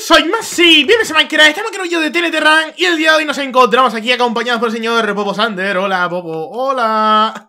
Soy Masi, bienvenidos a Minecraft, estamos en un video de Run y el día de hoy nos encontramos aquí acompañados por el señor Popo Sander. Hola, Popo, hola.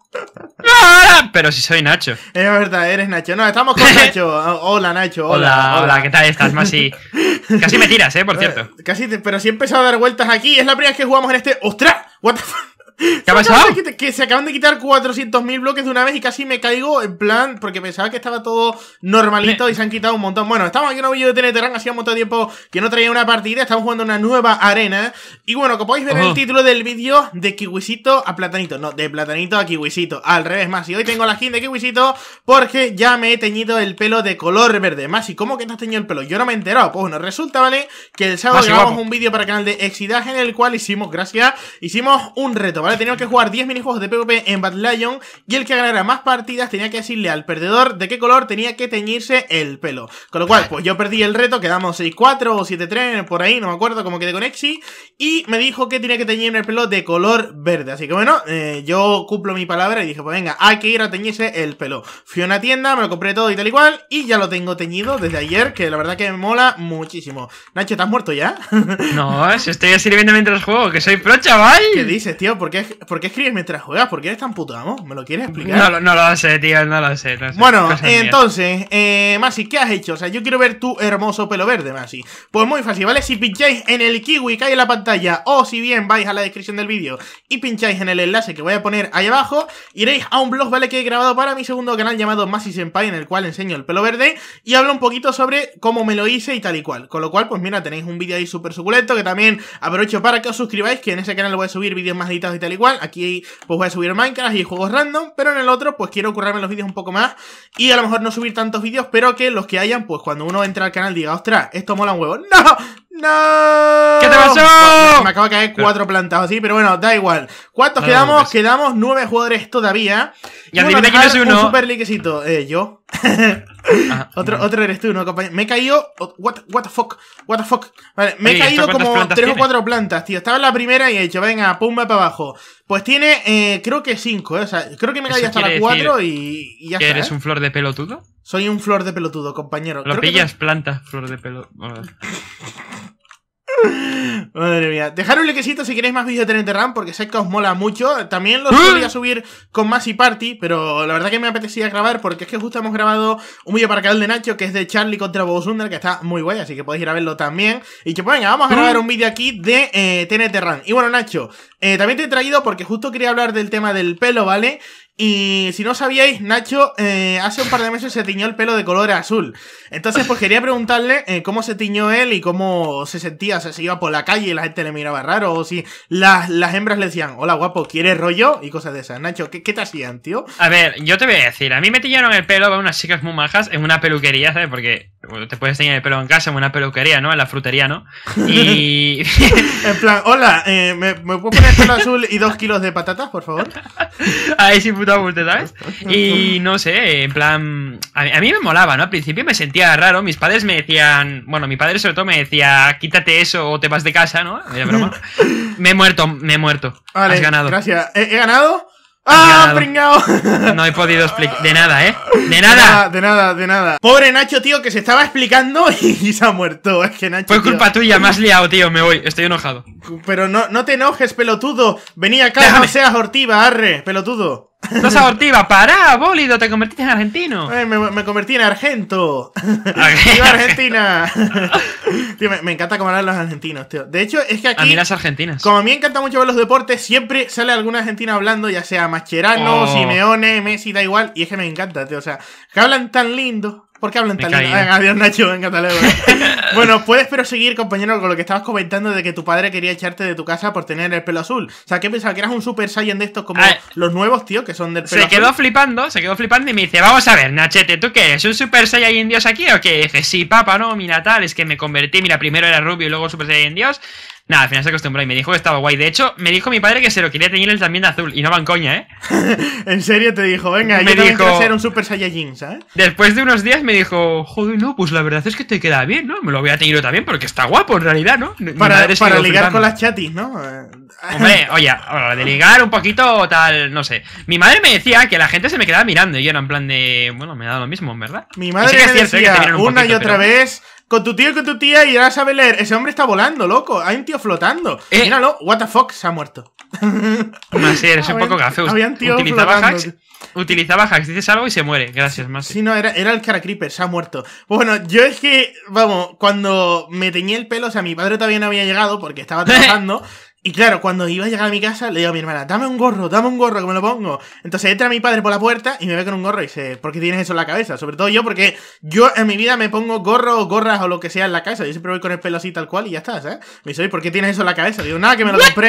Pero si soy Nacho. Es verdad, eres Nacho. No, estamos con Nacho. Ah, hola, Nacho. Hola, hola, ¿qué tal estás, Masi? Casi me tiras, eh, por eh, cierto. Casi, pero si he empezado a dar vueltas aquí, es la primera vez que jugamos en este... ¡Ostras! ¿What the fuck? ¿Qué ha pasado? que se acaban de quitar 400.000 bloques de una vez y casi me caigo en plan, porque pensaba que estaba todo normalito y se han quitado un montón. Bueno, estamos aquí en un vídeo de Terran hacía mucho tiempo que no traía una partida, estamos jugando una nueva arena. Y bueno, como podéis ver en el título del vídeo, de Kiwisito a Platanito, no, de Platanito a Kiwisito, al revés más. Y hoy tengo la skin de Kiwisito porque ya me he teñido el pelo de color verde. Más, ¿y cómo que no has teñido el pelo? Yo no me he enterado. Pues bueno, resulta, ¿vale? Que el sábado grabamos un vídeo para el canal de Exidaje en el cual hicimos, gracias, hicimos un reto, ¿vale? Ahora que jugar 10 minijuegos de PvP en Battle Lion y el que ganara más partidas tenía que decirle al perdedor de qué color tenía que teñirse el pelo. Con lo cual, pues yo perdí el reto, quedamos 6-4 o 7-3 por ahí, no me acuerdo cómo quedé con Exi, y me dijo que tenía que teñirme el pelo de color verde. Así que bueno, eh, yo cumplo mi palabra y dije, pues venga, hay que ir a teñirse el pelo. Fui a una tienda, me lo compré todo y tal y cual, y ya lo tengo teñido desde ayer, que la verdad que me mola muchísimo. Nacho, ¿estás muerto ya? no, si estoy sirviendo mientras juego, que soy pro, chaval. ¿Qué dices, tío? ¿Por qué por qué escribes mientras juegas? ¿Por qué eres tan puto amo? ¿Me lo quieres explicar? No, lo sé, tío, no lo sé. bueno, entonces, eh, Masi, ¿qué has hecho? O sea, yo quiero ver tu hermoso pelo verde, Masi. Pues muy fácil, ¿vale? Si pincháis en el kiwi que hay en la pantalla, o si bien vais a la descripción del vídeo y pincháis en el enlace que voy a poner ahí abajo, iréis a un blog, ¿vale? Que he grabado para mi segundo canal llamado Masi Senpai, en el cual enseño el pelo verde y hablo un poquito sobre cómo me lo hice y tal y cual. Con lo cual, pues mira, tenéis un vídeo ahí súper suculento que también aprovecho para que os suscribáis, que en ese canal voy a subir vídeos más editados tal igual. Aquí pues voy a subir Minecraft y juegos random, pero en el otro pues quiero currarme los vídeos un poco más y a lo mejor no subir tantos vídeos, pero que los que hayan, pues cuando uno entra al canal diga, ostras, esto mola un huevo. ¡No! ¡No! ¿Qué te pasó? me acabo de caer cuatro plantas así, pero bueno, da igual. ¿Cuántos quedamos? quedamos nueve jugadores todavía. Y, y adivina quién es uno. Un super liquecito. Eh, yo. otro, otro eres tú, ¿no, compañero? Me he caído. What, what the fuck? What the fuck? Vale, me he caído como tres o cuatro plantas, tío. Estaba en la primera y he dicho, venga, pumba para abajo. Pues tiene, eh, creo que cinco, ¿eh? O sea, creo que me he caído hasta la cuatro y, y, ya que está. ¿Eres ¿eh? un flor de pelotudo? Soy un flor de pelotudo, compañero. Lo pillas planta, flor de pelotudo. Madre mía. Dejar un likecito si queréis más vídeos de TNT porque sé que os mola mucho. También los voy ¿Eh? a subir con más Party, pero la verdad que me apetecía grabar, porque es que justo hemos grabado un vídeo para el canal de Nacho, que es de Charlie contra Bobo que está muy guay, así que podéis ir a verlo también. Y que pues venga, vamos a ¿Eh? grabar un vídeo aquí de eh, Y bueno, Nacho, eh, también te he traído porque justo quería hablar del tema del pelo, ¿vale? Y si no sabíais, Nacho eh, hace un par de meses se tiñó el pelo de color azul. Entonces, pues quería preguntarle eh, cómo se tiñó él y cómo se sentía. O sea, se iba por la calle y la gente le miraba raro. O si las, hembras le decían, hola guapo, ¿quieres rollo? Y cosas de esas. Nacho, ¿qué, ¿qué, te hacían, tío? A ver, yo te voy a decir. A mí me tiñaron el pelo a unas chicas muy majas en una peluquería, ¿sabes? Porque te puedes teñir el pelo en casa, en una peluquería, ¿no? En la frutería, ¿no? Y. en plan, hola, eh, ¿me, puedo poner pelo azul y dos kilos de patatas, por favor? Ahí sí, puta multa, ¿sabes? Y no sé, en plan. A, mí me molaba, ¿no? Al principio me sentía raro. Mis padres me decían. Bueno, mi padre sobre todo me decía, quítate eso o te vas de casa, ¿no? broma. me he muerto, me he muerto. Has ganado. Gracias. he ganado? ¡Ah, No he podido explicar. De nada, ¿eh? ¡De nada! De nada, de nada. Pobre Nacho, tío, que se estaba explicando y se ha muerto. Es que Nacho. Fue culpa tuya, me has liado, tío. Me voy, estoy enojado. Pero no, no te enojes, pelotudo. Vení acá, no seas hortiva, arre, pelotudo. No abortiva! pará, bólido, te convertiste en argentino. Eh, me, convertí en argento. Argentina. me, encanta cómo hablan los argentinos, tío. De hecho, es que aquí. A las argentinas. Como a mí me encanta mucho ver los deportes, siempre sale alguna argentina hablando, ya sea Mascherano, oh. Simeone, Messi, da igual. Y es que me encanta, tío. O sea, que hablan tan lindo, ¿Por qué hablo en catalán? Adiós, Nacho, en catalán. bueno, puedes pero seguir, compañero, con lo que estabas comentando de que tu padre quería echarte de tu casa por tener el pelo azul. O sea, ¿qué pensaba? ¿Que eras un super saiyan de estos como ah, los nuevos, tío, que son del pelo Se quedó flipando, se quedó flipando y me dice, vamos a ver, Nachete, ¿tú qué eres? ¿Un super saiyan dios aquí o qué? sí, papá, no, mira tal, es que me convertí, mira, primero era rubio y luego super saiyan dios. Nada, al final se acostumbró y me dijo que estaba guay. De hecho, me dijo mi padre que se lo quería teñir el también de azul. Y no van coña, ¿eh? en serio te dijo, venga, yo también quiero ser un Super Saiyajin, ¿sabes? Después de unos días me dijo, joder, no, pues la verdad es que te queda bien, ¿no? Me lo voy a teñir yo también porque está guapo en realidad, ¿no? Para, ligar con las chatis, ¿no? Hombre, oye, de ligar un poquito tal, no sé. Mi madre me decía que la gente se me quedaba mirando y yo era en plan de, bueno, me da lo mismo, ¿verdad? Mi madre decía una y otra vez con tu tío y con tu tía y ahora sabes leer. Ese hombre está volando, loco. Hay un tío flotando. Eh. Míralo, what the fuck, se ha muerto. Pues Masi, eres un poco Había utilizaba hacks, utilizaba hacks, dices algo y se muere. Gracias, más. Sí, no, era, el cara creeper, se ha muerto. Bueno, yo es que, vamos, cuando me teñí el pelo, o sea, mi padre todavía no había llegado porque estaba trabajando. Y claro, cuando iba a llegar a mi casa, le digo a mi hermana, dame un gorro, dame un gorro, que me lo pongo. Entonces entra mi padre por la puerta y me ve con un gorro y dice, ¿por qué tienes eso en la cabeza? Sobre todo yo, porque yo en mi vida me pongo gorro o gorras o lo que sea en la casa Yo siempre voy con el pelo así tal cual y ya está, ¿sabes? Me dice, ¿por qué tienes eso en la cabeza? Digo, nada, que me lo compré.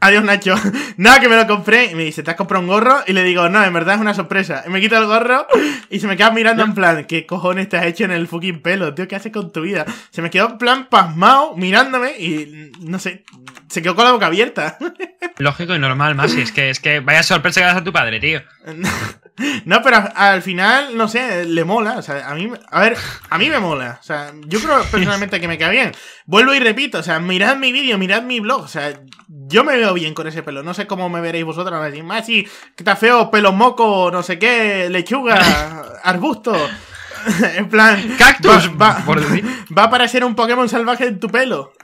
Adiós Nacho. Nada, que me lo compré. Y me dice, ¿te has comprado un gorro? Y le digo, no, en verdad es una sorpresa. Y me quito el gorro y se me queda mirando en plan, ¿qué cojones te has hecho en el fucking pelo? Tío, ¿qué haces con tu vida? Se me quedó en plan pasmado mirándome y no sé, se quedó con la boca abierta. Lógico y normal, más. es que, es que vaya sorpresa que das a tu padre, tío. No, pero al final, no sé, le mola. O sea, a mí, a ver, a mí me mola. O sea, yo creo personalmente que me queda bien. Vuelvo y repito, o sea, mirad mi vídeo, mirad mi blog. O sea, yo me veo bien con ese pelo. No sé cómo me veréis vosotros. Me más ah, que está feo, pelo moco, no sé qué, lechuga, arbusto. en plan, cactus. Va, va, va a un Pokémon salvaje en tu pelo.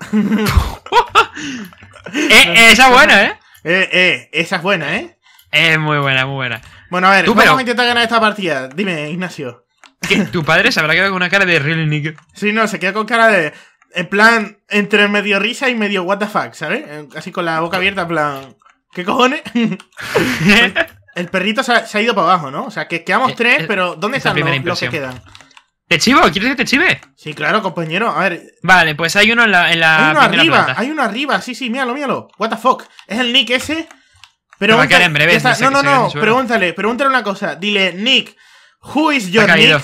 Eh, eh, esa es buena, ¿eh? ¿eh? esa es buena, ¿eh? Es muy buena, muy buena. Bueno, a ver, vamos a intentar ganar esta partida. Dime, Ignacio. ¿Tu padre se habrá quedado con una cara de real nick? Sí, no, se queda con cara de... En plan, entre medio risa y medio what the fuck, ¿sabes? Así con la boca abierta, en plan... ¿Qué cojones? el perrito se ha, ido para abajo, ¿no? O sea, que quedamos eh, tres, eh, pero ¿dónde están los, que quedan? ¿Te chivo? ¿Quieres que te chive? Sí, claro, compañero. A ver. Vale, pues hay uno en la. En la hay uno arriba, hay uno arriba. Sí, sí, míralo, míralo. What the fuck. Es el nick ese pero no, no, no, pregúntale, pregúntale una cosa. Dile, Nick, who is your Nick?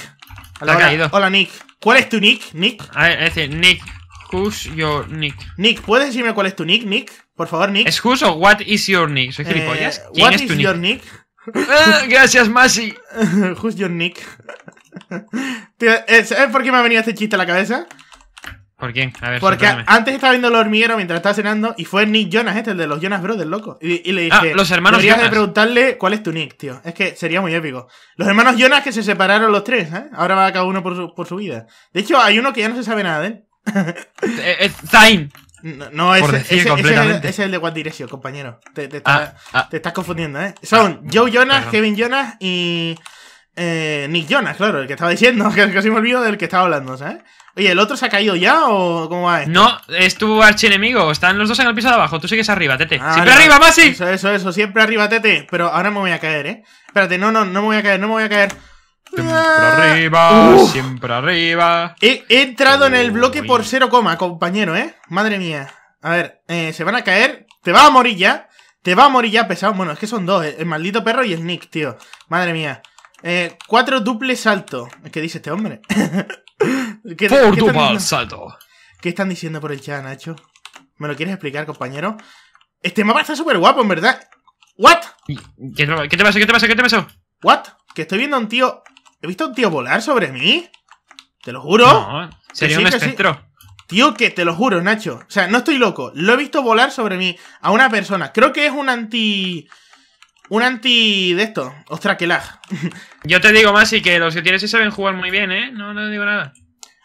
Hola, caído. hola, Nick. ¿Cuál es tu nick, Nick? A ver, es Nick, who's your nick? Nick, ¿puedes decirme cuál es tu nick, Nick? Por favor, Nick. ¿Es who's o what is your nick? ¿Soy eh, gilipollas? what es tu is nick? your nick? Ah, gracias, Masi. who's your nick? Eh, ¿Sabes por qué me ha venido este chiste a la cabeza? ¿Por quién? A ver, Porque antes estaba viendo el hormiguero mientras estaba cenando y fue Nick Jonas, este, el de los Jonas Brothers, loco. Y, le ah, dije, ah, los hermanos Jonas. de preguntarle cuál es tu Nick, tío. Es que sería muy épico. Los hermanos Jonas que se separaron los tres, ¿eh? Ahora va cada uno por su, vida. De hecho, hay uno que ya no se sabe nada de él. Eh, es Zayn. No, ese, es el, de One Direction, compañero. Te, ah, ah. estás confundiendo, ¿eh? Son Joe Jonas, Kevin Jonas y... Eh, Nick Jonas, claro, el que estaba diciendo, que casi me olvido del que estaba hablando, ¿sabes? Oye, ¿el otro se ha caído ya o cómo va No, es tu enemigo, están los dos en el piso de abajo, tú sigues arriba, Tete. Ah, ¡Siempre arriba, Masi! Eso, eso, eso, siempre arriba, Tete. Pero ahora me voy a caer, ¿eh? Espérate, no, no, no me voy a caer, no me voy a caer. Siempre arriba, siempre arriba. He, entrado en el bloque por cero coma, compañero, ¿eh? Madre mía. A ver, eh, se van a caer, te va a morir ya. Te va a morir ya pesado. Bueno, es que son dos, el, el maldito perro y el Nick, tío. Madre mía. Eh, cuatro duples salto. ¿Qué dice este hombre? por salto. ¿Qué están diciendo por el chat, Nacho? ¿Me lo quieres explicar, compañero? Este mapa está súper guapo, en verdad. ¿What? ¿Qué te, ¿Qué te pasa? ¿Qué te pasa? ¿Qué te pasa? ¿What? ¿Que estoy viendo a un tío... ¿He visto a un tío volar sobre mí? Te lo juro. No, sería un espectro. Tío, que te lo juro, Nacho. O sea, no estoy loco. Lo he visto volar sobre mí a una persona. Creo que es un anti... Un anti de esto. Ostras, qué lag. Yo te digo, más y que los que tienes sí saben jugar muy bien, ¿eh? No, no digo nada.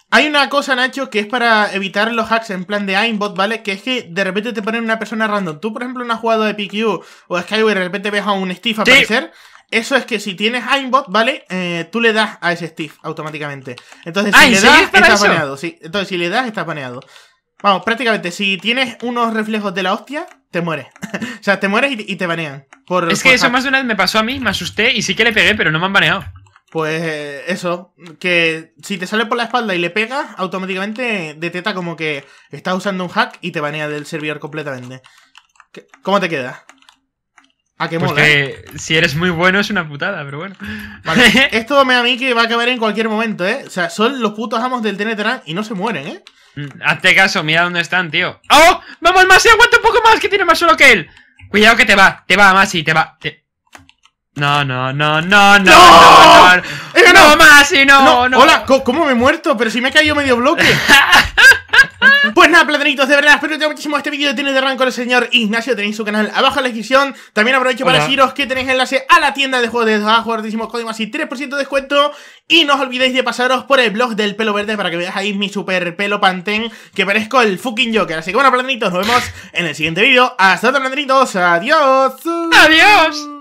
Hay una cosa, Nacho, que es para evitar los hacks en plan de aimbot, ¿vale? Que es que de repente te ponen una persona random. Tú, por ejemplo, no has jugado de PQ o Skyway y de repente ves a un Steve aparecer. Eso es que si tienes aimbot, ¿vale? Eh, tú le das a ese Steve automáticamente. Entonces, si ah, le das, está paneado Entonces, si le das, está paneado Vamos, prácticamente, si tienes unos reflejos de la hostia, te mueres. o sea, te mueres y, te banean. es que eso más de una vez me pasó a mí, me asusté y sí que le pegué, pero no me han baneado. Pues eso, que si te sale por la espalda y le pegas, automáticamente detecta como que estás usando un hack y te banea del servidor completamente. ¿Cómo te queda? Ah, pues Que ¿eh? si eres muy bueno es una putada, pero bueno. Vale. Esto me a mí que va a caber en cualquier momento, ¿eh? O sea, son los putos amos del TNT y no se mueren, ¿eh? Mm, hazte caso, mira dónde están, tío. ¡Oh! ¡Vamos, Masi! ¡Aguanta un poco más! ¡Que tiene más solo que él! Cuidado que te va, te va, Masi, te va. No, no, no, no, no, no, no, no, no, no, Masi, no, no. Hola, ¿cómo me he muerto? Pero si me he caído medio bloque. Pues nada, platanitos, de verdad, espero que muchísimo este vídeo tiene de rango el señor Ignacio, tenéis su canal abajo en la descripción. También aprovecho para deciros que tenéis enlace a la tienda de juegos de abajo, código códigos así 3% de descuento. Y no os olvidéis de pasaros por el blog del pelo verde para que veáis ahí mi super pelo pantén, que parezco el fucking Joker. Así que bueno, platanitos, nos vemos en el siguiente vídeo. Hasta luego, platanitos, adiós. Adiós.